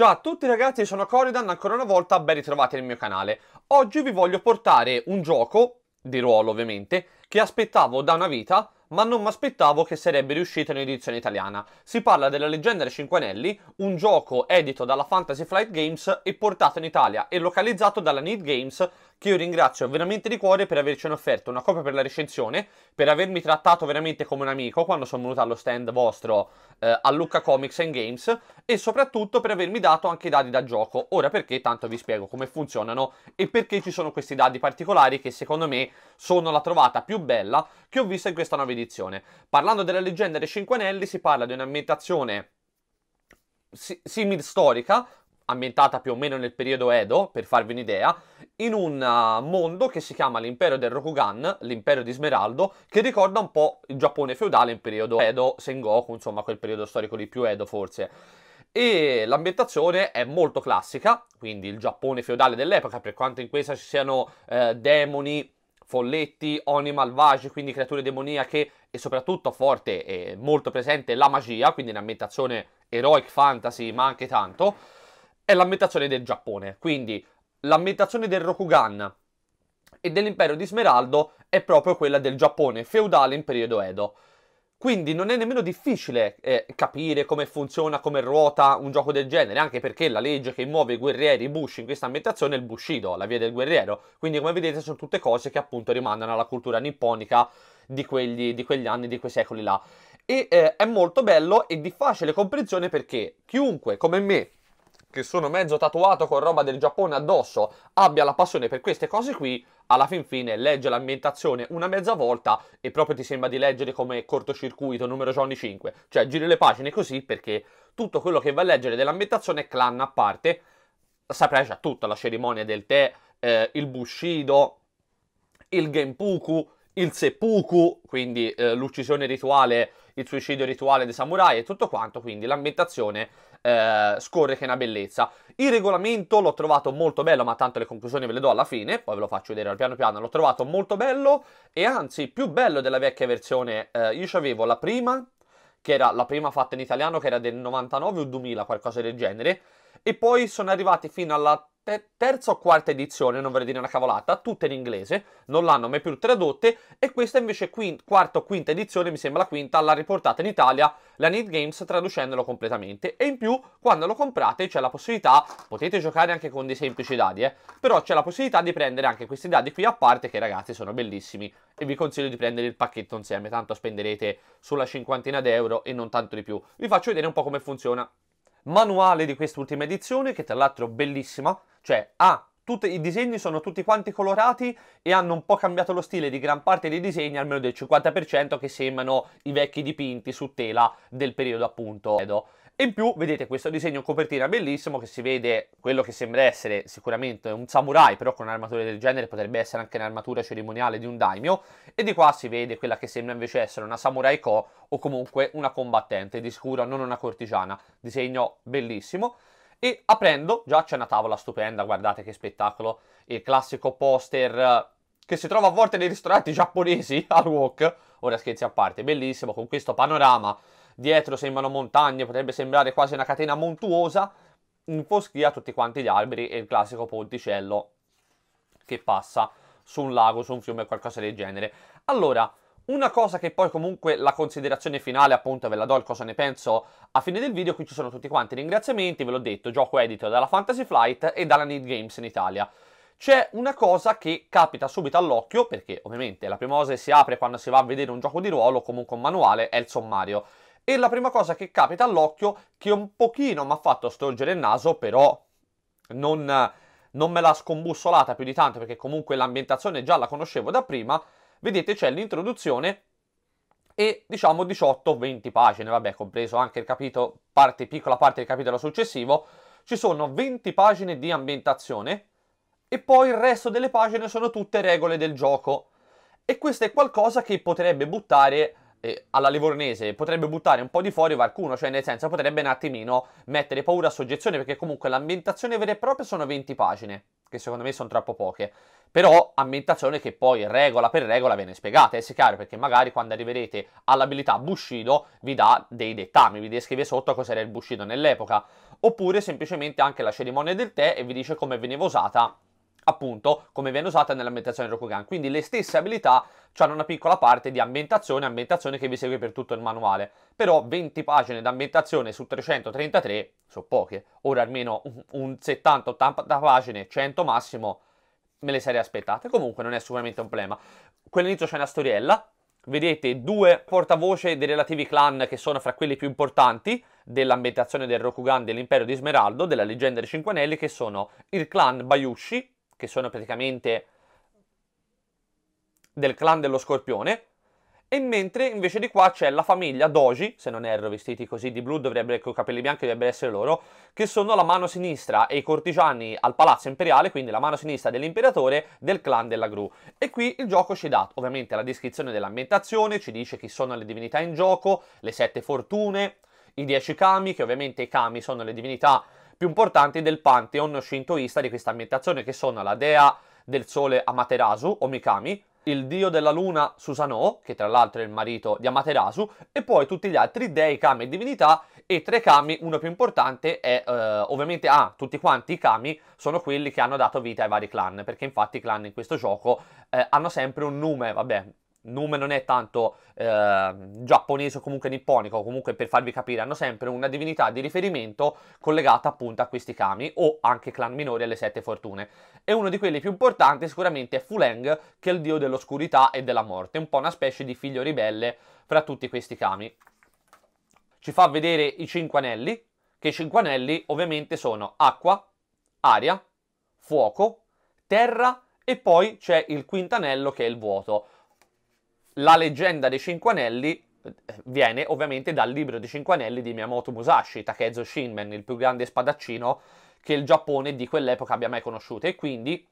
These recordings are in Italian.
Ciao a tutti ragazzi, sono Coridan, ancora una volta ben ritrovati nel mio canale. Oggi vi voglio portare un gioco, di ruolo ovviamente, che aspettavo da una vita, ma non mi aspettavo che sarebbe riuscito in edizione italiana. Si parla della Leggenda 5 Anelli, un gioco edito dalla Fantasy Flight Games e portato in Italia e localizzato dalla Need Games che io ringrazio veramente di cuore per avercene offerto una copia per la recensione, per avermi trattato veramente come un amico quando sono venuto allo stand vostro eh, a Lucca Comics and Games e soprattutto per avermi dato anche i dadi da gioco. Ora perché tanto vi spiego come funzionano e perché ci sono questi dadi particolari che secondo me sono la trovata più bella che ho visto in questa nuova edizione. Parlando della leggenda dei Cinque Anelli si parla di un'ambientazione simil storica, ambientata più o meno nel periodo Edo, per farvi un'idea, in un uh, mondo che si chiama l'impero del Rokugan, l'impero di Smeraldo, che ricorda un po' il Giappone feudale in periodo Edo, Sengoku, insomma quel periodo storico di più Edo forse. E l'ambientazione è molto classica, quindi il Giappone feudale dell'epoca, per quanto in questa ci siano eh, demoni, folletti, oni malvagi, quindi creature demoniache e soprattutto forte e molto presente la magia, quindi un'ambientazione heroic fantasy ma anche tanto è l'ambientazione del Giappone. Quindi l'ambientazione del Rokugan e dell'impero di Smeraldo è proprio quella del Giappone feudale in periodo Edo. Quindi non è nemmeno difficile eh, capire come funziona, come ruota un gioco del genere, anche perché la legge che muove i guerrieri, i bushi in questa ambientazione è il bushido, la via del guerriero. Quindi come vedete sono tutte cose che appunto rimandano alla cultura nipponica di quegli, di quegli anni, di quei secoli là. E eh, è molto bello e di facile comprensione perché chiunque come me che sono mezzo tatuato con roba del Giappone addosso, abbia la passione per queste cose qui, alla fin fine legge l'ambientazione una mezza volta e proprio ti sembra di leggere come cortocircuito numero Johnny 5. Cioè giri le pagine così perché tutto quello che va a leggere dell'ambientazione è clan a parte. Saprai già tutta la cerimonia del tè, eh, il bushido, il genpuku, il seppuku, quindi eh, l'uccisione rituale, il suicidio rituale dei samurai e tutto quanto, quindi l'ambientazione eh, scorre che è una bellezza. Il regolamento l'ho trovato molto bello, ma tanto le conclusioni ve le do alla fine, poi ve lo faccio vedere al piano piano, l'ho trovato molto bello e anzi più bello della vecchia versione. Eh, io avevo la prima, che era la prima fatta in italiano, che era del 99 o 2000, qualcosa del genere, e poi sono arrivati fino alla terza o quarta edizione, non vorrei dire una cavolata, tutte in inglese, non l'hanno mai più tradotte e questa invece quinta, quarta o quinta edizione, mi sembra la quinta, l'ha riportata in Italia la Need Games traducendolo completamente e in più quando lo comprate c'è la possibilità, potete giocare anche con dei semplici dadi, eh, però c'è la possibilità di prendere anche questi dadi qui a parte che ragazzi sono bellissimi e vi consiglio di prendere il pacchetto insieme, tanto spenderete sulla cinquantina d'euro e non tanto di più. Vi faccio vedere un po' come funziona manuale di quest'ultima edizione, che tra l'altro è bellissima, cioè ha tutti i disegni sono tutti quanti colorati e hanno un po' cambiato lo stile di gran parte dei disegni, almeno del 50%, che sembrano i vecchi dipinti su tela del periodo appunto in più vedete questo disegno in copertina bellissimo che si vede quello che sembra essere sicuramente un samurai, però con un'armatura del genere potrebbe essere anche un'armatura cerimoniale di un daimyo. E di qua si vede quella che sembra invece essere una samurai ko o comunque una combattente, di sicuro non una cortigiana. Disegno bellissimo. E aprendo, già c'è una tavola stupenda, guardate che spettacolo, il classico poster eh, che si trova a volte nei ristoranti giapponesi al wok. Ora scherzi a parte, bellissimo con questo panorama dietro sembrano montagne, potrebbe sembrare quasi una catena montuosa, in foschia tutti quanti gli alberi e il classico ponticello che passa su un lago, su un fiume o qualcosa del genere. Allora, una cosa che poi comunque la considerazione finale, appunto ve la do il cosa ne penso a fine del video, qui ci sono tutti quanti i ringraziamenti, ve l'ho detto, gioco edito dalla Fantasy Flight e dalla Need Games in Italia. C'è una cosa che capita subito all'occhio, perché ovviamente la prima cosa che si apre quando si va a vedere un gioco di ruolo, comunque un manuale, è il sommario. E la prima cosa che capita all'occhio, che un pochino mi ha fatto storgere il naso, però non, non me l'ha scombussolata più di tanto, perché comunque l'ambientazione già la conoscevo da prima, vedete c'è l'introduzione e diciamo 18-20 pagine, vabbè compreso anche il capitolo, parte, piccola parte del capitolo successivo, ci sono 20 pagine di ambientazione e poi il resto delle pagine sono tutte regole del gioco. E questo è qualcosa che potrebbe buttare eh, alla Livornese potrebbe buttare un po' di fuori qualcuno, cioè nel senso potrebbe un attimino mettere paura a soggezione perché comunque l'ambientazione vera e propria sono 20 pagine, che secondo me sono troppo poche, però ambientazione che poi regola per regola viene spiegata, è chiaro, perché magari quando arriverete all'abilità Bushido vi dà dei dettami, vi descrive sotto cos'era il Bushido nell'epoca, oppure semplicemente anche la cerimonia del tè e vi dice come veniva usata appunto come viene usata nell'ambientazione di Rokugan. Quindi le stesse abilità hanno una piccola parte di ambientazione, ambientazione che vi segue per tutto il manuale, però 20 pagine d'ambientazione su 333 sono poche, ora almeno un 70-80 pagine, 100 massimo, me le sarei aspettate, comunque non è sicuramente un problema. Quell'inizio c'è una storiella, vedete due portavoce dei relativi clan che sono fra quelli più importanti dell'ambientazione del Rokugan dell'Impero di Smeraldo, della leggenda dei Cinque Anelli, che sono il clan Bayushi, che sono praticamente del clan dello scorpione, e mentre invece di qua c'è la famiglia Doji, se non erro vestiti così di blu, dovrebbero, con i capelli bianchi dovrebbero essere loro, che sono la mano sinistra e i cortigiani al palazzo imperiale, quindi la mano sinistra dell'imperatore del clan della gru. E qui il gioco ci dà ovviamente la descrizione dell'ambientazione, ci dice chi sono le divinità in gioco, le sette fortune, i dieci kami, che ovviamente i kami sono le divinità più importanti del pantheon shintoista di questa ambientazione, che sono la dea del sole Amaterasu, Omikami, il dio della luna Susanoo, che tra l'altro è il marito di Amaterasu, e poi tutti gli altri dei, kami e divinità, e tre kami, uno più importante è eh, ovviamente, ah, tutti quanti i kami sono quelli che hanno dato vita ai vari clan, perché infatti i clan in questo gioco eh, hanno sempre un nome, vabbè, nome non è tanto eh, giapponese o comunque nipponico, comunque per farvi capire, hanno sempre una divinità di riferimento collegata appunto a questi kami o anche clan minori alle sette fortune. E uno di quelli più importanti sicuramente è Fuleng, che è il dio dell'oscurità e della morte, un po' una specie di figlio ribelle fra tutti questi kami. Ci fa vedere i cinque anelli, che i cinque anelli ovviamente sono acqua, aria, fuoco, terra e poi c'è il quinto anello che è il vuoto la leggenda dei Cinque Anelli eh, viene ovviamente dal libro dei Cinque Anelli di Miyamoto Musashi, Takezo Shinmen, il più grande spadaccino che il Giappone di quell'epoca abbia mai conosciuto e quindi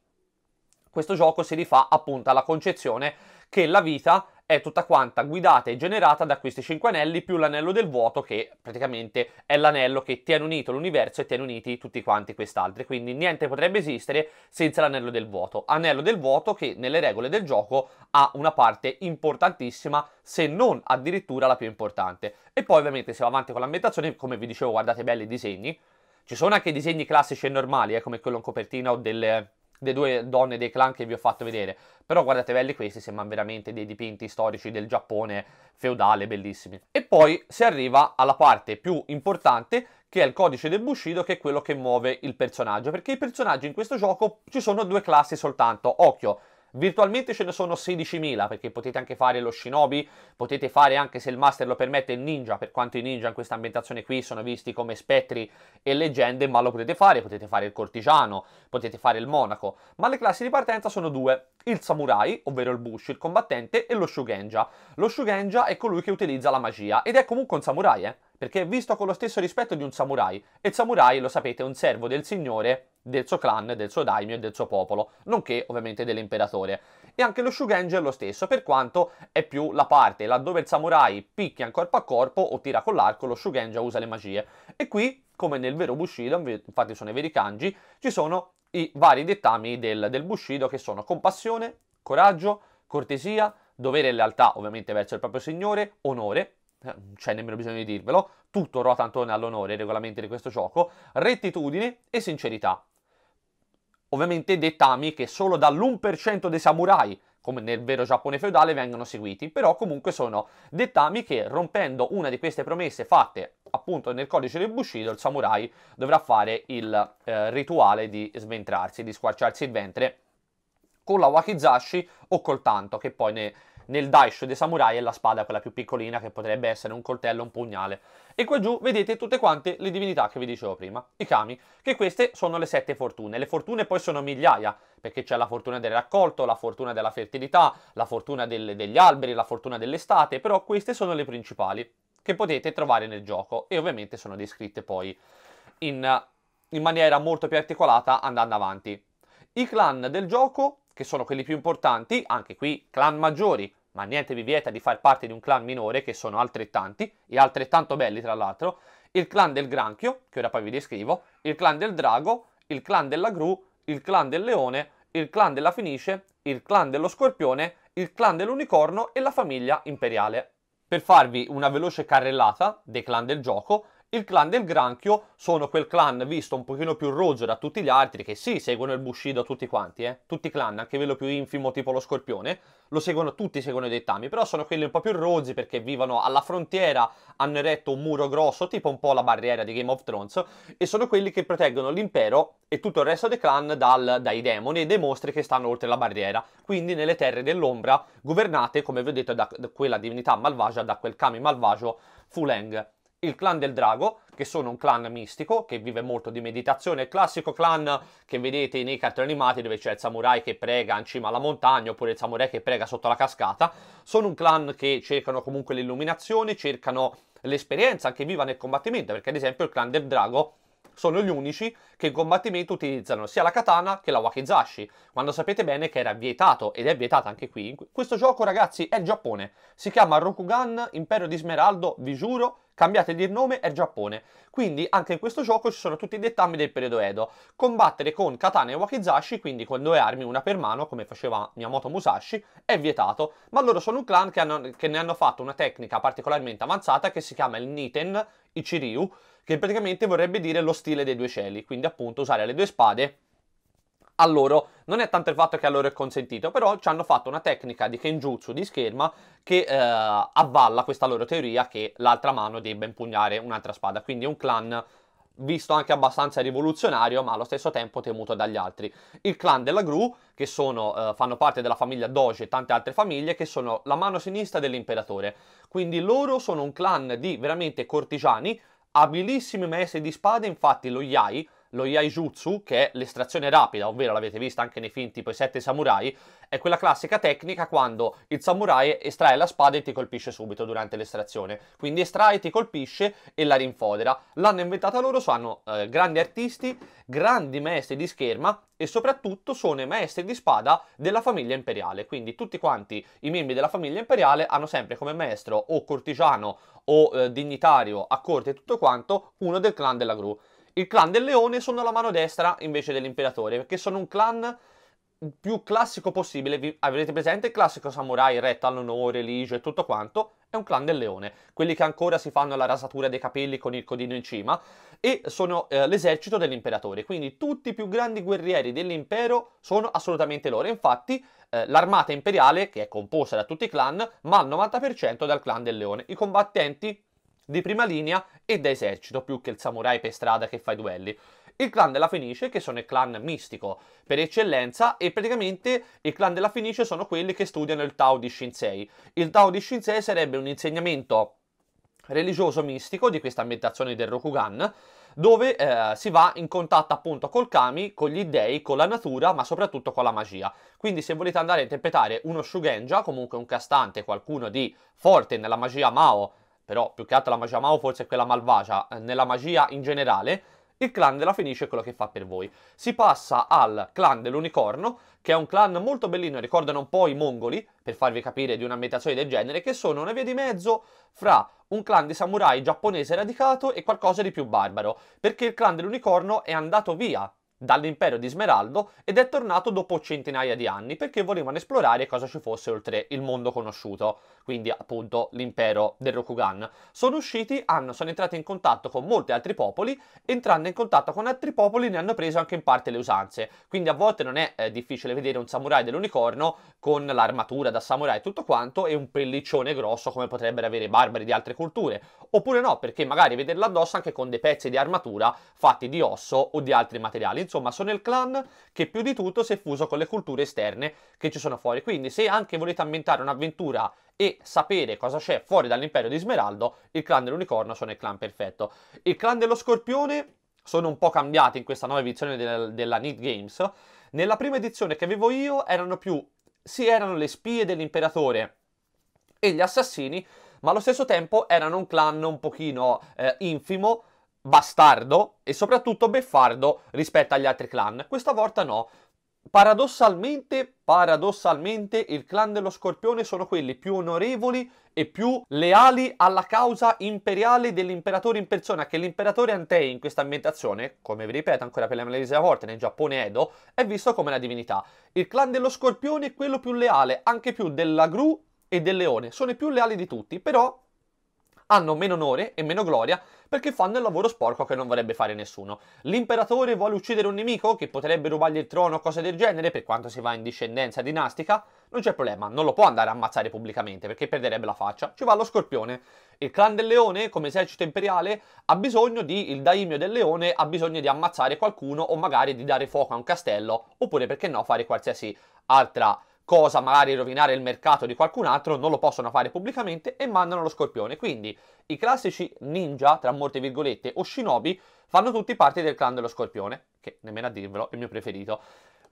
questo gioco si rifà appunto alla concezione che la vita è tutta quanta guidata e generata da questi 5 anelli più l'anello del vuoto che praticamente è l'anello che tiene unito l'universo e tiene uniti tutti quanti quest'altri, quindi niente potrebbe esistere senza l'anello del vuoto. Anello del vuoto che nelle regole del gioco ha una parte importantissima, se non addirittura la più importante. E poi ovviamente siamo avanti con l'ambientazione, come vi dicevo guardate belli i disegni, ci sono anche disegni classici e normali, eh, come quello in copertina o delle le due donne dei clan che vi ho fatto vedere. Però guardate belli questi, sembrano veramente dei dipinti storici del Giappone feudale, bellissimi. E poi si arriva alla parte più importante che è il codice del Bushido che è quello che muove il personaggio, perché i personaggi in questo gioco ci sono due classi soltanto, occhio, Virtualmente ce ne sono 16.000 perché potete anche fare lo shinobi, potete fare anche se il master lo permette il ninja, per quanto i ninja in questa ambientazione qui sono visti come spettri e leggende, ma lo potete fare, potete fare il cortigiano, potete fare il monaco, ma le classi di partenza sono due, il samurai, ovvero il bush, il combattente, e lo shugenja. Lo shugenja è colui che utilizza la magia ed è comunque un samurai, eh? perché è visto con lo stesso rispetto di un samurai, e il samurai, lo sapete, è un servo del signore del suo clan, del suo daimyo e del suo popolo, nonché ovviamente dell'imperatore. E anche lo Shugenji è lo stesso, per quanto è più la parte laddove il samurai picchia corpo a corpo o tira con l'arco, lo Shugenji usa le magie. E qui, come nel vero Bushido, infatti sono i veri kanji, ci sono i vari dettami del, del Bushido che sono compassione, coraggio, cortesia, dovere e lealtà ovviamente verso il proprio signore, onore, eh, non c'è nemmeno bisogno di dirvelo, tutto ruota intorno all'onore, i regolamenti di questo gioco, rettitudine e sincerità ovviamente dettami che solo dall'1% dei samurai, come nel vero Giappone feudale, vengono seguiti, però comunque sono dettami che rompendo una di queste promesse fatte appunto nel codice del Bushido, il samurai dovrà fare il eh, rituale di sventrarsi, di squarciarsi il ventre con la wakizashi o col tanto, che poi ne nel daisho dei samurai è la spada quella più piccolina che potrebbe essere un coltello, un pugnale. E qua giù vedete tutte quante le divinità che vi dicevo prima, i kami, che queste sono le sette fortune. Le fortune poi sono migliaia, perché c'è la fortuna del raccolto, la fortuna della fertilità, la fortuna del, degli alberi, la fortuna dell'estate, però queste sono le principali che potete trovare nel gioco e ovviamente sono descritte poi in, in maniera molto più articolata andando avanti. I clan del gioco che sono quelli più importanti, anche qui clan maggiori, ma niente vi vieta di far parte di un clan minore che sono altrettanti e altrettanto belli tra l'altro, il clan del granchio, che ora poi vi descrivo, il clan del drago, il clan della gru, il clan del leone, il clan della fenice, il clan dello scorpione, il clan dell'unicorno e la famiglia imperiale. Per farvi una veloce carrellata dei clan del gioco, il clan del granchio sono quel clan visto un pochino più rozzo da tutti gli altri, che sì, seguono il Bushido tutti quanti, eh? tutti i clan, anche quello più infimo tipo lo scorpione, lo seguono tutti, seguono i dettami, però sono quelli un po' più rozzi perché vivono alla frontiera, hanno eretto un muro grosso, tipo un po' la barriera di Game of Thrones, e sono quelli che proteggono l'impero e tutto il resto dei clan dal, dai demoni e dai mostri che stanno oltre la barriera, quindi nelle terre dell'ombra, governate, come vi ho detto, da quella divinità malvagia, da quel kami malvagio Fuleng il clan del drago, che sono un clan mistico, che vive molto di meditazione, il classico clan che vedete nei cartoni animati dove c'è il samurai che prega in cima alla montagna oppure il samurai che prega sotto la cascata, sono un clan che cercano comunque l'illuminazione, cercano l'esperienza anche viva nel combattimento, perché ad esempio il clan del drago sono gli unici che in combattimento utilizzano sia la katana che la wakizashi, quando sapete bene che era vietato, ed è vietato anche qui. Questo gioco, ragazzi, è il Giappone. Si chiama Rokugan, Impero di Smeraldo, vi giuro, Cambiate di nome, è Giappone. Quindi anche in questo gioco ci sono tutti i dettami del periodo Edo. Combattere con katana e wakizashi, quindi con due armi, una per mano, come faceva Miyamoto Musashi, è vietato. Ma loro sono un clan che, hanno, che ne hanno fatto una tecnica particolarmente avanzata che si chiama il Niten Ichiryu, che praticamente vorrebbe dire lo stile dei due cieli, quindi appunto usare le due spade a loro non è tanto il fatto che a loro è consentito, però ci hanno fatto una tecnica di kenjutsu di scherma che eh, avvalla questa loro teoria che l'altra mano debba impugnare un'altra spada, quindi un clan visto anche abbastanza rivoluzionario, ma allo stesso tempo temuto dagli altri. Il clan della Gru, che sono, eh, fanno parte della famiglia Doge e tante altre famiglie, che sono la mano sinistra dell'imperatore. Quindi loro sono un clan di veramente cortigiani, abilissimi maestri di spada, infatti lo Yai, lo Yaijutsu, che è l'estrazione rapida, ovvero l'avete vista anche nei film tipo i sette samurai, è quella classica tecnica quando il samurai estrae la spada e ti colpisce subito durante l'estrazione. Quindi estrae, ti colpisce e la rinfodera. L'hanno inventata loro, sono eh, grandi artisti, grandi maestri di scherma e soprattutto sono i maestri di spada della famiglia imperiale. Quindi tutti quanti i membri della famiglia imperiale hanno sempre come maestro o cortigiano o eh, dignitario a corte e tutto quanto uno del clan della gru il clan del leone sono la mano destra invece dell'imperatore, perché sono un clan più classico possibile. Vi, avrete presente il classico samurai, retta all'onore, ligio e tutto quanto? È un clan del leone, quelli che ancora si fanno la rasatura dei capelli con il codino in cima, e sono eh, l'esercito dell'imperatore. Quindi tutti i più grandi guerrieri dell'impero sono assolutamente loro. Infatti eh, l'armata imperiale, che è composta da tutti i clan, ma al 90% dal clan del leone. I combattenti di prima linea e da esercito, più che il samurai per strada che fa i duelli. Il clan della Fenice, che sono il clan mistico per eccellenza, e praticamente il clan della Fenice sono quelli che studiano il Tao di Shinsei. Il Tao di Shinsei sarebbe un insegnamento religioso mistico di questa ambientazione del Rokugan, dove eh, si va in contatto appunto col kami, con gli dei, con la natura, ma soprattutto con la magia. Quindi se volete andare a interpretare uno Shugenja, comunque un castante, qualcuno di forte nella magia Mao, però più che altro la magia Mao forse è quella malvagia, eh, nella magia in generale, il clan della Fenice è quello che fa per voi. Si passa al clan dell'unicorno, che è un clan molto bellino, ricordano un po' i mongoli, per farvi capire di un'ambientazione del genere, che sono una via di mezzo fra un clan di samurai giapponese radicato e qualcosa di più barbaro, perché il clan dell'unicorno è andato via dall'impero di Smeraldo ed è tornato dopo centinaia di anni perché volevano esplorare cosa ci fosse oltre il mondo conosciuto quindi appunto l'impero del Rokugan. Sono usciti, hanno, sono entrati in contatto con molti altri popoli, entrando in contatto con altri popoli ne hanno preso anche in parte le usanze, quindi a volte non è eh, difficile vedere un samurai dell'unicorno con l'armatura da samurai e tutto quanto e un pelliccione grosso come potrebbero avere i barbari di altre culture, oppure no, perché magari vederlo addosso anche con dei pezzi di armatura fatti di osso o di altri materiali, insomma sono il clan che più di tutto si è fuso con le culture esterne che ci sono fuori, quindi se anche volete ambientare un'avventura e sapere cosa c'è fuori dall'impero di Smeraldo, il clan dell'unicorno sono il clan perfetto. Il clan dello scorpione sono un po' cambiati in questa nuova edizione del, della Need Games. Nella prima edizione che avevo io erano più, sì, erano le spie dell'imperatore e gli assassini, ma allo stesso tempo erano un clan un pochino eh, infimo, bastardo e soprattutto beffardo rispetto agli altri clan. Questa volta no, paradossalmente, paradossalmente, il clan dello Scorpione sono quelli più onorevoli e più leali alla causa imperiale dell'imperatore in persona, che l'imperatore Antei in questa ambientazione, come vi ripeto ancora per la millesima volta nel Giappone Edo, è visto come una divinità. Il clan dello Scorpione è quello più leale, anche più della Gru e del Leone, sono i più leali di tutti, però hanno meno onore e meno gloria perché fanno il lavoro sporco che non vorrebbe fare nessuno. L'imperatore vuole uccidere un nemico che potrebbe rubargli il trono o cose del genere, per quanto si va in discendenza dinastica, non c'è problema, non lo può andare a ammazzare pubblicamente perché perderebbe la faccia, ci va lo scorpione. Il clan del leone, come esercito imperiale, ha bisogno di, il daimio del leone ha bisogno di ammazzare qualcuno o magari di dare fuoco a un castello, oppure perché no fare qualsiasi altra cosa magari rovinare il mercato di qualcun altro, non lo possono fare pubblicamente e mandano lo scorpione. Quindi i classici ninja, tra molte virgolette, o shinobi, fanno tutti parte del clan dello scorpione, che nemmeno a dirvelo è il mio preferito.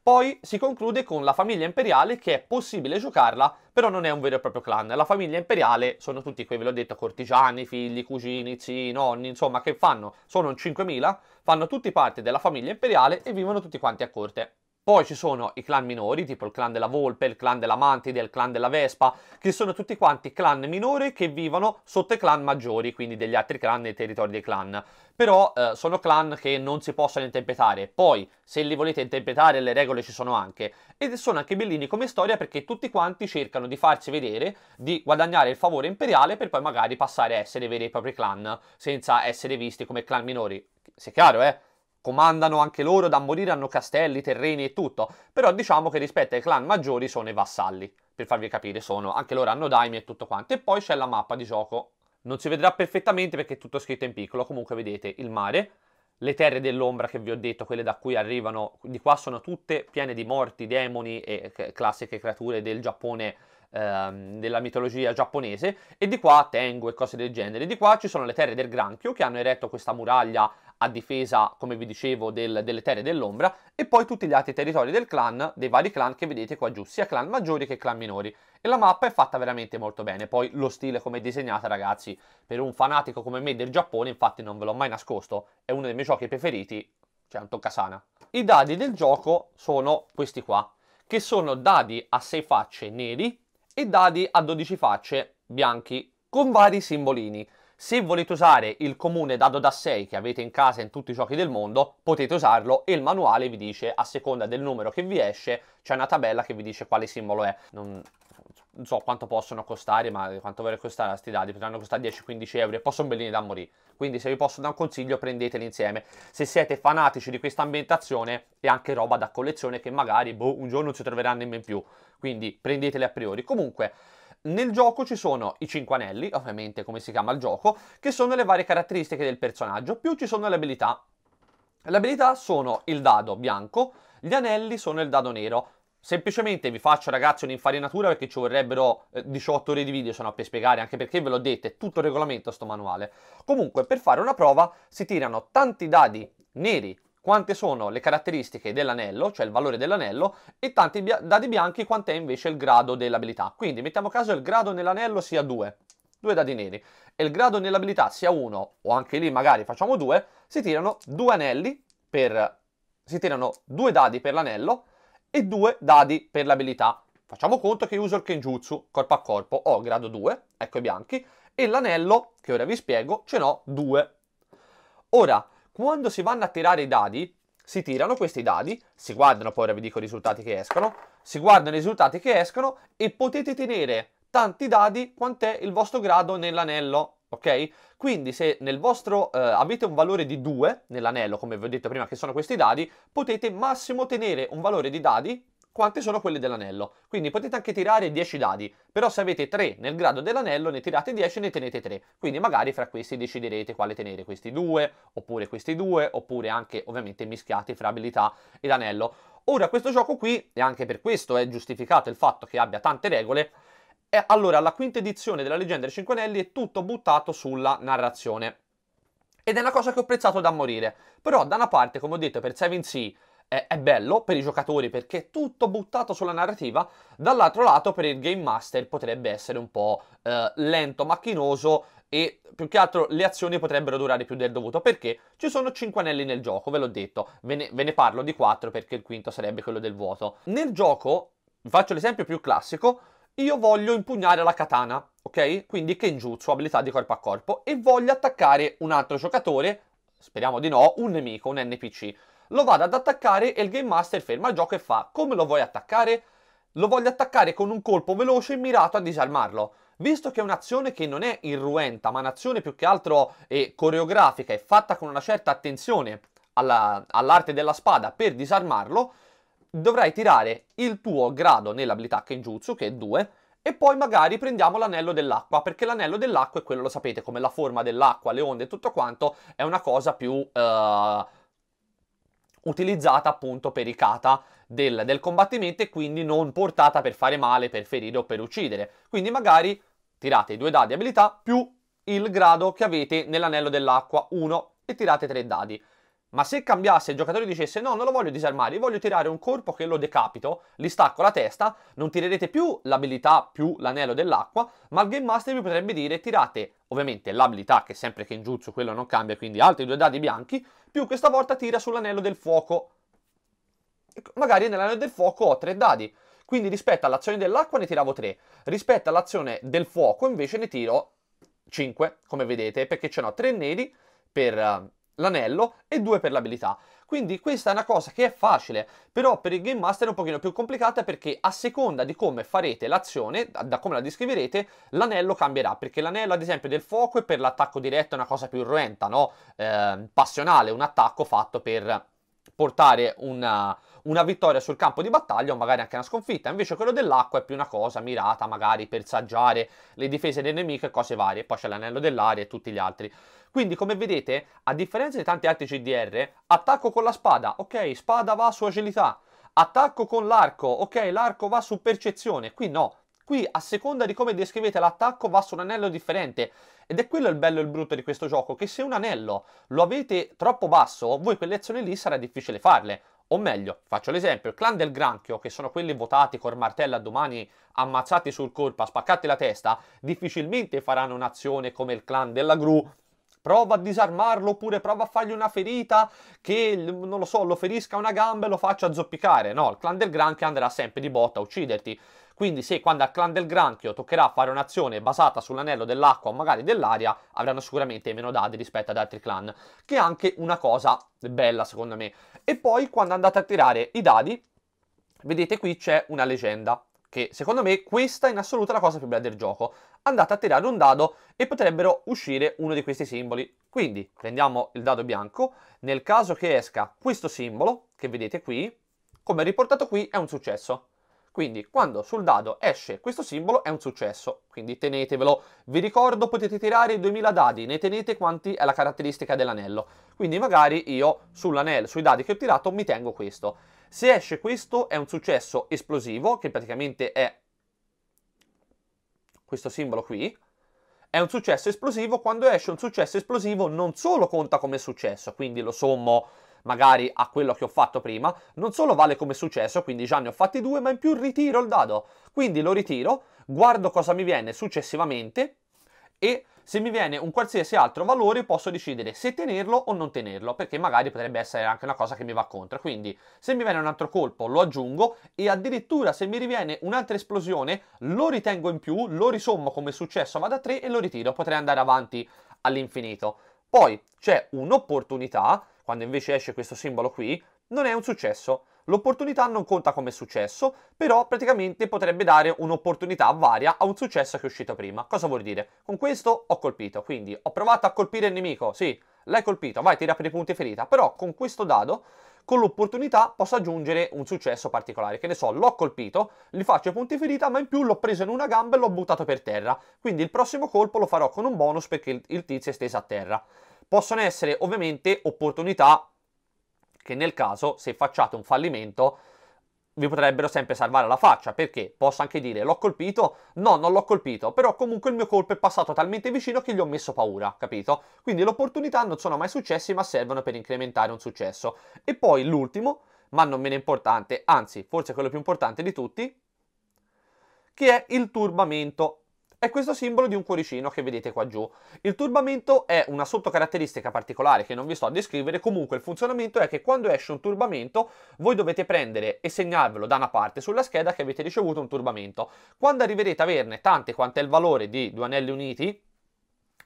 Poi si conclude con la famiglia imperiale che è possibile giocarla, però non è un vero e proprio clan. La famiglia imperiale sono tutti quei, ve l'ho detto, cortigiani, figli, cugini, zii, nonni, insomma, che fanno, sono 5.000, fanno tutti parte della famiglia imperiale e vivono tutti quanti a corte. Poi ci sono i clan minori, tipo il clan della volpe, il clan della mantide, il clan della vespa, che sono tutti quanti clan minori che vivono sotto i clan maggiori, quindi degli altri clan nei territori dei clan. Però eh, sono clan che non si possono interpretare. Poi, se li volete interpretare, le regole ci sono anche. Ed sono anche bellini come storia perché tutti quanti cercano di farsi vedere, di guadagnare il favore imperiale per poi magari passare a essere veri e propri clan, senza essere visti come clan minori. Si è chiaro, eh? comandano anche loro da morire, hanno castelli, terreni e tutto, però diciamo che rispetto ai clan maggiori sono i vassalli, per farvi capire, sono anche loro hanno daimi e tutto quanto, e poi c'è la mappa di gioco, non si vedrà perfettamente perché è tutto scritto in piccolo, comunque vedete il mare, le terre dell'ombra che vi ho detto, quelle da cui arrivano, di qua sono tutte piene di morti, demoni e classiche creature del Giappone ehm, della mitologia giapponese e di qua Tengu e cose del genere. Di qua ci sono le terre del granchio che hanno eretto questa muraglia a difesa, come vi dicevo, del, delle terre dell'ombra e poi tutti gli altri territori del clan, dei vari clan che vedete qua giù, sia clan maggiori che clan minori. E la mappa è fatta veramente molto bene, poi lo stile come è disegnata ragazzi, per un fanatico come me del Giappone, infatti non ve l'ho mai nascosto, è uno dei miei giochi preferiti, cioè un toccasana. I dadi del gioco sono questi qua, che sono dadi a 6 facce neri e dadi a 12 facce bianchi, con vari simbolini. Se volete usare il comune dado da 6 che avete in casa in tutti i giochi del mondo, potete usarlo e il manuale vi dice, a seconda del numero che vi esce, c'è una tabella che vi dice quale simbolo è. Non, non so quanto possono costare, ma quanto vorrei costare questi dadi, potranno costare 10-15 euro e poi sono bellini da morire. Quindi se vi posso dare un consiglio prendeteli insieme. Se siete fanatici di questa ambientazione è anche roba da collezione che magari boh, un giorno non si troverà nemmeno più. Quindi prendeteli a priori. Comunque nel gioco ci sono i 5 anelli, ovviamente come si chiama il gioco, che sono le varie caratteristiche del personaggio, più ci sono le abilità. Le abilità sono il dado bianco, gli anelli sono il dado nero. Semplicemente vi faccio ragazzi un'infarinatura perché ci vorrebbero 18 eh, ore di video se no per spiegare, anche perché ve l'ho detto, è tutto il regolamento sto manuale. Comunque per fare una prova si tirano tanti dadi neri quante sono le caratteristiche dell'anello, cioè il valore dell'anello, e tanti dadi bianchi quant'è invece il grado dell'abilità. Quindi mettiamo caso il grado nell'anello sia 2, 2 dadi neri, e il grado nell'abilità sia 1, o anche lì magari facciamo 2, si tirano due anelli per... si tirano 2 dadi per l'anello e due dadi per l'abilità. Facciamo conto che uso il Kenjutsu, corpo a corpo, ho grado 2, ecco i bianchi, e l'anello, che ora vi spiego, ce n'ho 2. Ora, quando si vanno a tirare i dadi, si tirano questi dadi, si guardano, poi ora vi dico i risultati che escono, si guardano i risultati che escono e potete tenere tanti dadi quant'è il vostro grado nell'anello, ok? Quindi se nel vostro eh, avete un valore di 2 nell'anello, come vi ho detto prima che sono questi dadi, potete massimo tenere un valore di dadi quante sono quelle dell'anello. Quindi potete anche tirare 10 dadi, però se avete 3 nel grado dell'anello ne tirate 10 e ne tenete 3. Quindi magari fra questi deciderete quale tenere, questi due, oppure questi due, oppure anche ovviamente mischiati fra abilità ed anello. Ora questo gioco qui, e anche per questo è giustificato il fatto che abbia tante regole, è allora la quinta edizione della Leggenda dei Cinque Anelli è tutto buttato sulla narrazione ed è una cosa che ho apprezzato da morire. Però da una parte, come ho detto, per 7 Sea eh, è bello per i giocatori perché è tutto buttato sulla narrativa, dall'altro lato per il Game Master potrebbe essere un po' eh, lento, macchinoso e più che altro le azioni potrebbero durare più del dovuto perché ci sono 5 anelli nel gioco, ve l'ho detto, ve ne, ve ne parlo di 4 perché il quinto sarebbe quello del vuoto. Nel gioco, vi faccio l'esempio più classico, io voglio impugnare la katana, ok? Quindi Kenjutsu, abilità di corpo a corpo, e voglio attaccare un altro giocatore, speriamo di no, un nemico, un NPC lo vado ad attaccare e il Game Master ferma il gioco e fa come lo vuoi attaccare? Lo voglio attaccare con un colpo veloce mirato a disarmarlo. Visto che è un'azione che non è irruenta, ma un'azione più che altro è coreografica e fatta con una certa attenzione alla, all'arte della spada per disarmarlo, dovrai tirare il tuo grado nell'abilità Kenjutsu, che è 2, e poi magari prendiamo l'anello dell'acqua, perché l'anello dell'acqua è quello, lo sapete, come la forma dell'acqua, le onde e tutto quanto, è una cosa più... Uh, utilizzata appunto per i kata del, del combattimento e quindi non portata per fare male, per ferire o per uccidere. Quindi magari tirate i due dadi abilità più il grado che avete nell'anello dell'acqua 1 e tirate tre dadi. Ma se cambiasse il giocatore dicesse no, non lo voglio disarmare, io voglio tirare un colpo che lo decapito, gli stacco la testa, non tirerete più l'abilità più l'anello dell'acqua, ma il Game Master vi potrebbe dire tirate ovviamente l'abilità che sempre che in jutsu quello non cambia, quindi altri due dadi bianchi, più questa volta tira sull'anello del fuoco. Ecco, magari nell'anello del fuoco ho tre dadi, quindi rispetto all'azione dell'acqua ne tiravo tre, rispetto all'azione del fuoco invece ne tiro cinque, come vedete, perché ce n'ho tre neri per l'anello e due per l'abilità. Quindi questa è una cosa che è facile, però per il Game Master è un pochino più complicata perché a seconda di come farete l'azione, da, come la descriverete, l'anello cambierà, perché l'anello ad esempio del fuoco è per l'attacco diretto è una cosa più ruenta, no? Eh, passionale, un attacco fatto per portare una, una vittoria sul campo di battaglia o magari anche una sconfitta. Invece quello dell'acqua è più una cosa mirata magari per saggiare le difese del nemico e cose varie. Poi c'è l'anello dell'aria e tutti gli altri. Quindi come vedete, a differenza di tanti altri CDR, attacco con la spada, ok, spada va su agilità. Attacco con l'arco, ok, l'arco va su percezione. Qui no, Qui, a seconda di come descrivete l'attacco, va su un anello differente. Ed è quello il bello e il brutto di questo gioco, che se un anello lo avete troppo basso, voi quelle azioni lì sarà difficile farle. O meglio, faccio l'esempio, il clan del granchio, che sono quelli votati col martello a domani, ammazzati sul colpo, spaccati la testa, difficilmente faranno un'azione come il clan della gru, prova a disarmarlo oppure prova a fargli una ferita che, non lo so, lo ferisca una gamba e lo faccia zoppicare. No, il clan del granchio andrà sempre di botta a ucciderti. Quindi se quando al clan del granchio toccherà fare un'azione basata sull'anello dell'acqua o magari dell'aria, avranno sicuramente meno dadi rispetto ad altri clan. Che è anche una cosa bella secondo me. E poi quando andate a tirare i dadi, vedete qui c'è una leggenda, che secondo me questa è in assoluto la cosa più bella del gioco. Andate a tirare un dado e potrebbero uscire uno di questi simboli. Quindi prendiamo il dado bianco, nel caso che esca questo simbolo, che vedete qui, come riportato qui è un successo. Quindi quando sul dado esce questo simbolo è un successo, quindi tenetevelo. Vi ricordo potete tirare 2000 dadi, ne tenete quanti è la caratteristica dell'anello. Quindi magari io sull'anello, sui dadi che ho tirato mi tengo questo. Se esce questo è un successo esplosivo, che praticamente è questo simbolo qui, è un successo esplosivo, quando esce un successo esplosivo non solo conta come successo, quindi lo sommo magari a quello che ho fatto prima, non solo vale come successo, quindi già ne ho fatti due, ma in più ritiro il dado. Quindi lo ritiro, guardo cosa mi viene successivamente e se mi viene un qualsiasi altro valore posso decidere se tenerlo o non tenerlo, perché magari potrebbe essere anche una cosa che mi va contro. Quindi se mi viene un altro colpo lo aggiungo e addirittura se mi riviene un'altra esplosione lo ritengo in più, lo risommo come successo, vado a 3 e lo ritiro, potrei andare avanti all'infinito. Poi c'è un'opportunità quando invece esce questo simbolo qui, non è un successo. L'opportunità non conta come successo, però praticamente potrebbe dare un'opportunità varia a un successo che è uscito prima. Cosa vuol dire? Con questo ho colpito, quindi ho provato a colpire il nemico, sì, l'hai colpito, vai, tira per i punti ferita, però con questo dado, con l'opportunità, posso aggiungere un successo particolare. Che ne so, l'ho colpito, gli faccio i punti ferita, ma in più l'ho preso in una gamba e l'ho buttato per terra. Quindi il prossimo colpo lo farò con un bonus perché il tizio è steso a terra. Possono essere ovviamente opportunità che nel caso, se facciate un fallimento, vi potrebbero sempre salvare la faccia, perché posso anche dire l'ho colpito, no, non l'ho colpito, però comunque il mio colpo è passato talmente vicino che gli ho messo paura, capito? Quindi le opportunità non sono mai successi, ma servono per incrementare un successo. E poi l'ultimo, ma non meno importante, anzi, forse quello più importante di tutti, che è il turbamento è questo simbolo di un cuoricino che vedete qua giù. Il turbamento è una sottocaratteristica particolare che non vi sto a descrivere, comunque il funzionamento è che quando esce un turbamento voi dovete prendere e segnarvelo da una parte sulla scheda che avete ricevuto un turbamento. Quando arriverete a averne tante quanto è il valore di due anelli uniti,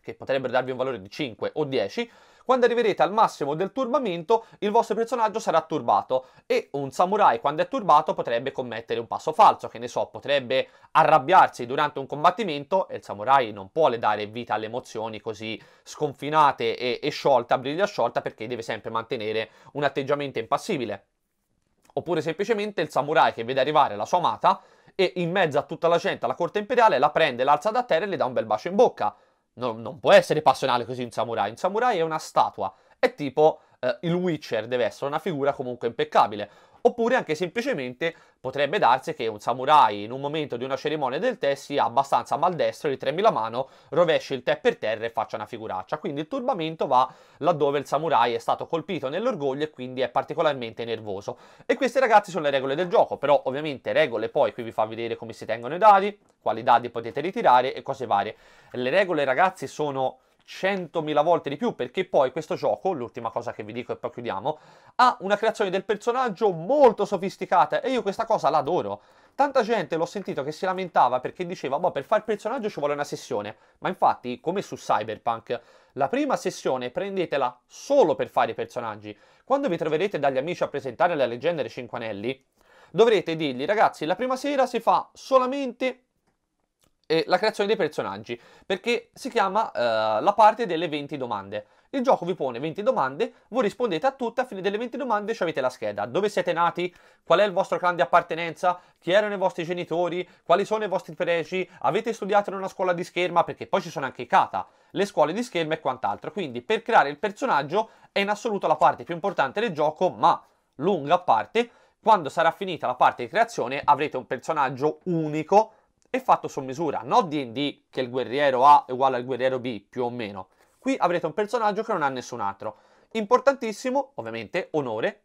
che potrebbero darvi un valore di 5 o 10, quando arriverete al massimo del turbamento, il vostro personaggio sarà turbato e un samurai quando è turbato potrebbe commettere un passo falso, che ne so, potrebbe arrabbiarsi durante un combattimento e il samurai non può dare vita alle emozioni così sconfinate e, e sciolta, briglia sciolta, perché deve sempre mantenere un atteggiamento impassibile. Oppure semplicemente il samurai che vede arrivare la sua amata e in mezzo a tutta la gente alla corte imperiale la prende, l'alza da terra e le dà un bel bacio in bocca no, non può essere passionale così un samurai. Un samurai è una statua. È tipo eh, il Witcher deve essere una figura comunque impeccabile oppure anche semplicemente potrebbe darsi che un samurai in un momento di una cerimonia del tè sia abbastanza maldestro, gli tremi la mano, rovesci il tè per terra e faccia una figuraccia. Quindi il turbamento va laddove il samurai è stato colpito nell'orgoglio e quindi è particolarmente nervoso. E queste ragazzi sono le regole del gioco, però ovviamente regole poi qui vi fa vedere come si tengono i dadi, quali dadi potete ritirare e cose varie. Le regole ragazzi sono 100.000 volte di più perché poi questo gioco, l'ultima cosa che vi dico e poi chiudiamo, ha una creazione del personaggio molto sofisticata e io questa cosa l'adoro. Tanta gente l'ho sentito che si lamentava perché diceva, boh, per fare il personaggio ci vuole una sessione, ma infatti, come su Cyberpunk, la prima sessione prendetela solo per fare i personaggi. Quando vi troverete dagli amici a presentare la leggenda dei Cinque Anelli, dovrete dirgli, ragazzi, la prima sera si fa solamente e la creazione dei personaggi, perché si chiama eh, la parte delle 20 domande. Il gioco vi pone 20 domande, voi rispondete a tutte, a fine delle 20 domande ci avete la scheda. Dove siete nati? Qual è il vostro clan di appartenenza? Chi erano i vostri genitori? Quali sono i vostri pregi? Avete studiato in una scuola di scherma? Perché poi ci sono anche i kata, le scuole di scherma e quant'altro. Quindi per creare il personaggio è in assoluto la parte più importante del gioco, ma lunga parte, quando sarà finita la parte di creazione avrete un personaggio unico è fatto su misura, non D&D che il guerriero A è uguale al guerriero B più o meno. Qui avrete un personaggio che non ha nessun altro. Importantissimo, ovviamente, onore,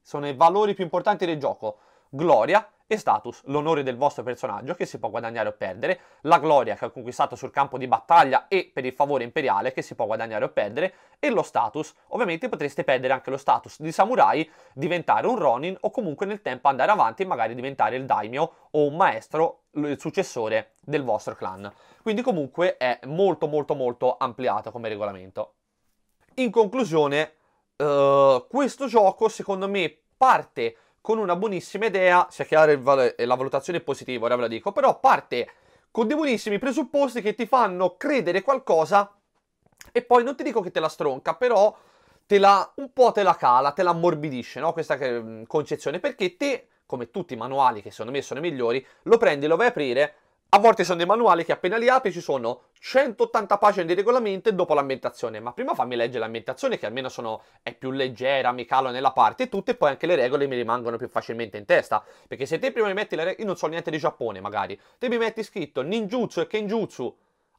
sono i valori più importanti del gioco. Gloria, e status, l'onore del vostro personaggio che si può guadagnare o perdere, la gloria che ha conquistato sul campo di battaglia e per il favore imperiale che si può guadagnare o perdere, e lo status, ovviamente potreste perdere anche lo status di samurai, diventare un ronin o comunque nel tempo andare avanti e magari diventare il daimyo o un maestro, il successore del vostro clan. Quindi comunque è molto molto molto ampliato come regolamento. In conclusione, uh, questo gioco secondo me parte con una buonissima idea, sia chiaro la valutazione è positiva, ora ve la dico, però parte con dei buonissimi presupposti che ti fanno credere qualcosa e poi non ti dico che te la stronca, però te la, un po' te la cala, te la ammorbidisce, no? Questa mm, concezione, perché te, come tutti i manuali che secondo me sono i migliori, lo prendi, lo vai a aprire a volte sono dei manuali che appena li apri ci sono 180 pagine di regolamento dopo l'ambientazione, ma prima fammi leggere l'ambientazione che almeno sono, è più leggera, mi calo nella parte e tutto e poi anche le regole mi rimangono più facilmente in testa, perché se te prima mi metti le regole, io non so niente di Giappone magari, te mi metti scritto ninjutsu e kenjutsu,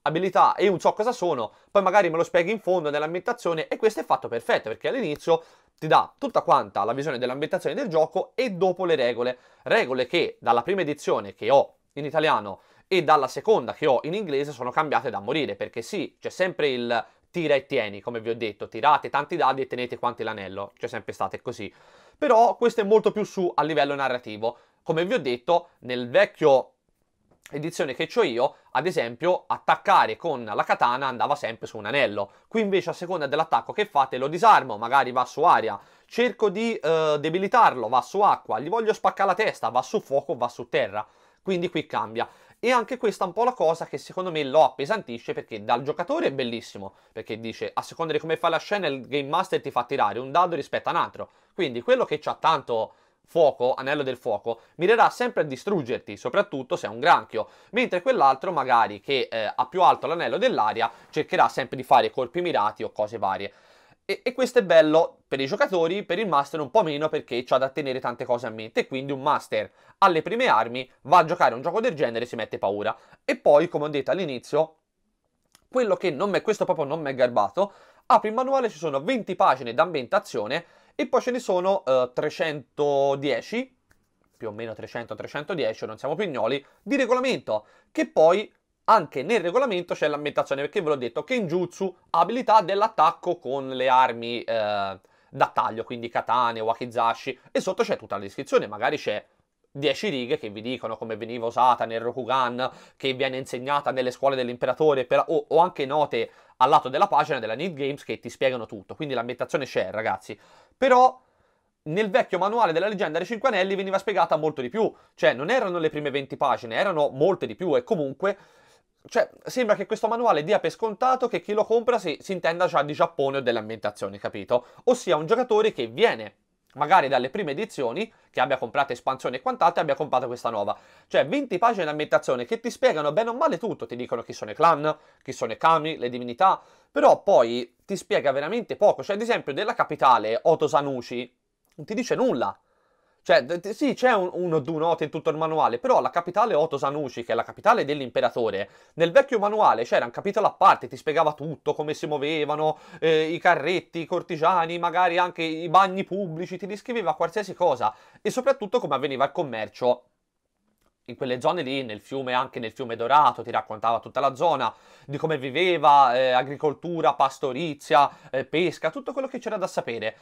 abilità e io non so cosa sono, poi magari me lo spieghi in fondo nell'ambientazione e questo è fatto perfetto perché all'inizio ti dà tutta quanta la visione dell'ambientazione del gioco e dopo le regole, regole che dalla prima edizione che ho in italiano e dalla seconda che ho in inglese sono cambiate da morire, perché sì, c'è sempre il tira e tieni, come vi ho detto, tirate tanti dadi e tenete quanti l'anello, c'è sempre stato così. Però questo è molto più su a livello narrativo. Come vi ho detto, nel vecchio edizione che ho io, ad esempio, attaccare con la katana andava sempre su un anello. Qui invece a seconda dell'attacco che fate lo disarmo, magari va su aria, cerco di eh, debilitarlo, va su acqua, gli voglio spaccare la testa, va su fuoco, va su terra. Quindi qui cambia. E anche questa è un po' la cosa che secondo me lo appesantisce perché dal giocatore è bellissimo, perché dice a seconda di come fa la scena il Game Master ti fa tirare un dado rispetto a un altro. Quindi quello che ha tanto fuoco, anello del fuoco, mirerà sempre a distruggerti, soprattutto se è un granchio, mentre quell'altro magari che eh, ha più alto l'anello dell'aria cercherà sempre di fare colpi mirati o cose varie. E, e, questo è bello per i giocatori, per il master un po' meno perché c'ha da tenere tante cose a mente. Quindi un master alle prime armi va a giocare un gioco del genere e si mette paura. E poi, come ho detto all'inizio, quello che non è questo proprio non mi è garbato, apri il manuale, ci sono 20 pagine d'ambientazione e poi ce ne sono eh, 310, più o meno 300-310, non siamo pignoli, di regolamento, che poi anche nel regolamento c'è l'ambientazione, perché ve l'ho detto, Kenjutsu abilità dell'attacco con le armi eh, da taglio, quindi katane, wakizashi, e sotto c'è tutta la descrizione, magari c'è 10 righe che vi dicono come veniva usata nel Rokugan, che viene insegnata nelle scuole dell'imperatore, per... o, o, anche note al lato della pagina della Need Games che ti spiegano tutto, quindi l'ambientazione c'è ragazzi, però nel vecchio manuale della leggenda dei 5 anelli veniva spiegata molto di più, cioè non erano le prime 20 pagine, erano molte di più e comunque cioè, sembra che questo manuale dia per scontato che chi lo compra si, si intenda già di Giappone o delle ambientazioni, capito? Ossia un giocatore che viene magari dalle prime edizioni, che abbia comprato espansioni e quant'altro, e abbia comprato questa nuova. Cioè 20 pagine di ambientazione che ti spiegano bene o male tutto, ti dicono chi sono i clan, chi sono i kami, le divinità, però poi ti spiega veramente poco. Cioè ad esempio della capitale, Otosanushi, non ti dice nulla. Cioè, sì, c'è un, uno do note in tutto il manuale, però la capitale Otosanushi, che è la capitale dell'imperatore, nel vecchio manuale c'era un capitolo a parte, ti spiegava tutto, come si muovevano, eh, i carretti, i cortigiani, magari anche i bagni pubblici, ti descriveva qualsiasi cosa e soprattutto come avveniva il commercio in quelle zone lì, nel fiume, anche nel fiume Dorato, ti raccontava tutta la zona di come viveva, eh, agricoltura, pastorizia, eh, pesca, tutto quello che c'era da sapere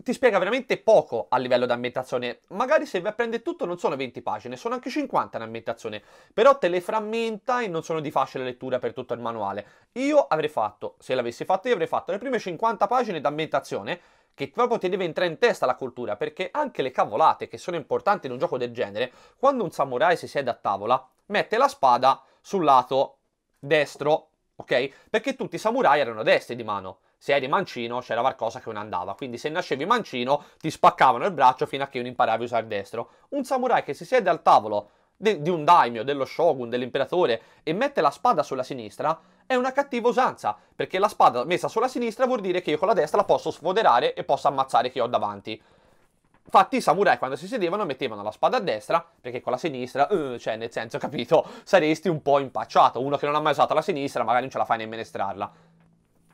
ti spiega veramente poco a livello di ambientazione. Magari se vi apprende tutto non sono 20 pagine, sono anche 50 in ambientazione, però te le frammenta e non sono di facile lettura per tutto il manuale. Io avrei fatto, se l'avessi fatto io avrei fatto le prime 50 pagine di ambientazione che proprio ti deve entrare in testa la cultura, perché anche le cavolate che sono importanti in un gioco del genere, quando un samurai si siede a tavola, mette la spada sul lato destro, ok? Perché tutti i samurai erano destri di mano se eri mancino c'era qualcosa che non andava, quindi se nascevi mancino ti spaccavano il braccio fino a che non imparavi a usare il destro. Un samurai che si siede al tavolo de- di un daimyo, dello shogun, dell'imperatore e mette la spada sulla sinistra è una cattiva usanza, perché la spada messa sulla sinistra vuol dire che io con la destra la posso sfoderare e posso ammazzare chi ho davanti. Infatti i samurai quando si sedevano mettevano la spada a destra, perché con la sinistra, uh, cioè nel senso, capito, saresti un po' impacciato. Uno che non ha mai usato la sinistra magari non ce la fai nemmeno estrarla.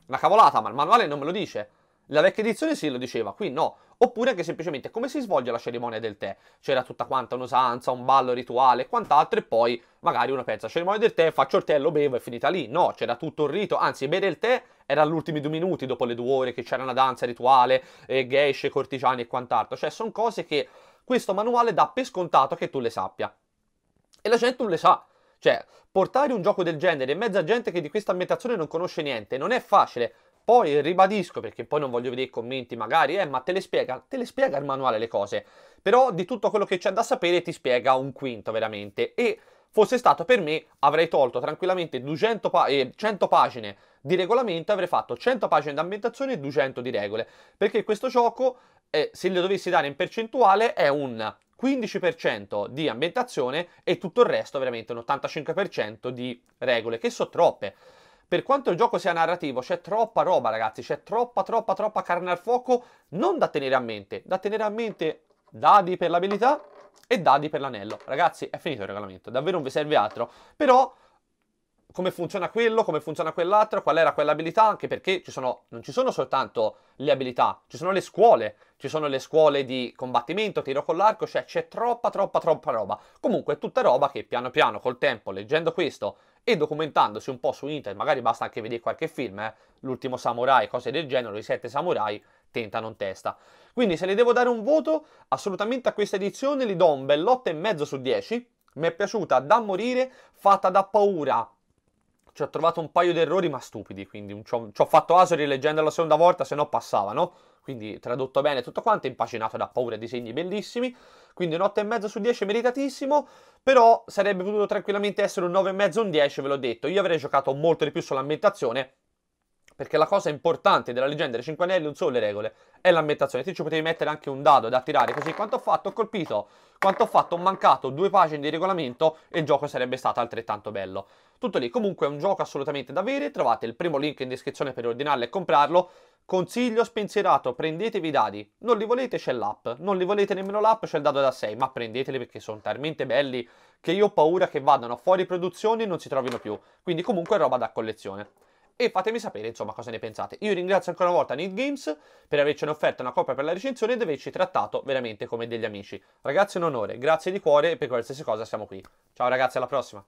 Una cavolata, ma il manuale non me lo dice. La vecchia edizione sì lo diceva, qui no. Oppure anche semplicemente come si svolge la cerimonia del tè. C'era tutta quanta un'usanza, un ballo rituale e quant'altro e poi magari una pensa cerimonia del tè, faccio il tè, lo bevo e finita lì. No, c'era tutto il rito, anzi bere il tè era agli ultimi due minuti dopo le due ore che c'era una danza rituale, e geishe, cortigiani e quant'altro. Cioè sono cose che questo manuale dà per scontato che tu le sappia. E la gente non le sa cioè, portare un gioco del genere in mezzo a gente che di questa ambientazione non conosce niente non è facile. Poi ribadisco, perché poi non voglio vedere i commenti magari, eh, ma te le spiega, te le spiega il manuale le cose. Però di tutto quello che c'è da sapere ti spiega un quinto veramente. E fosse stato per me avrei tolto tranquillamente 200 pa- eh, 100 pagine di regolamento avrei fatto 100 pagine di ambientazione e 200 di regole. Perché questo gioco, eh, se le dovessi dare in percentuale, è un 15% di ambientazione e tutto il resto veramente un 85% di regole, che sono troppe. Per quanto il gioco sia narrativo, c'è troppa roba, ragazzi, c'è troppa, troppa, troppa carne al fuoco, non da tenere a mente, da tenere a mente dadi per l'abilità e dadi per l'anello. Ragazzi, è finito il regolamento, davvero non vi serve altro, però come funziona quello, come funziona quell'altro, qual era quell'abilità, anche perché ci sono, non ci sono soltanto le abilità, ci sono le scuole, ci sono le scuole di combattimento, tiro con l'arco, cioè c'è troppa, troppa, troppa roba. Comunque è tutta roba che piano piano, col tempo, leggendo questo e documentandosi un po' su internet, magari basta anche vedere qualche film, eh, l'ultimo samurai, cose del genere, i sette samurai, tentano in testa. Quindi se le devo dare un voto, assolutamente a questa edizione gli do un bel 8,5 su 10, mi è piaciuta da morire, fatta da paura, ci ho trovato un paio di errori ma stupidi, quindi ci ho, ci ho fatto aso rileggendo la seconda volta, se no passava, no? Quindi tradotto bene tutto quanto, impacinato da paura, disegni bellissimi, quindi un 8,5 su 10 meritatissimo, però sarebbe potuto tranquillamente essere un 9,5 un 10, ve l'ho detto, io avrei giocato molto di più sull'ambientazione, perché la cosa importante della leggenda dei 5 anelli non sono le regole, è l'ambientazione. Ti ci potevi mettere anche un dado da tirare, così quanto ho fatto ho colpito, quanto ho fatto ho mancato due pagine di regolamento e il gioco sarebbe stato altrettanto bello. Tutto lì, comunque è un gioco assolutamente da avere, trovate il primo link in descrizione per ordinarlo e comprarlo. Consiglio spensierato, prendetevi i dadi, non li volete c'è l'app, non li volete nemmeno l'app c'è il dado da 6, ma prendeteli perché sono talmente belli che io ho paura che vadano fuori produzione e non si trovino più, quindi comunque è roba da collezione e fatemi sapere insomma cosa ne pensate. Io ringrazio ancora una volta Need Games per avercene offerto una copia per la recensione ed averci trattato veramente come degli amici. Ragazzi è un onore, grazie di cuore e per qualsiasi cosa siamo qui. Ciao ragazzi, alla prossima!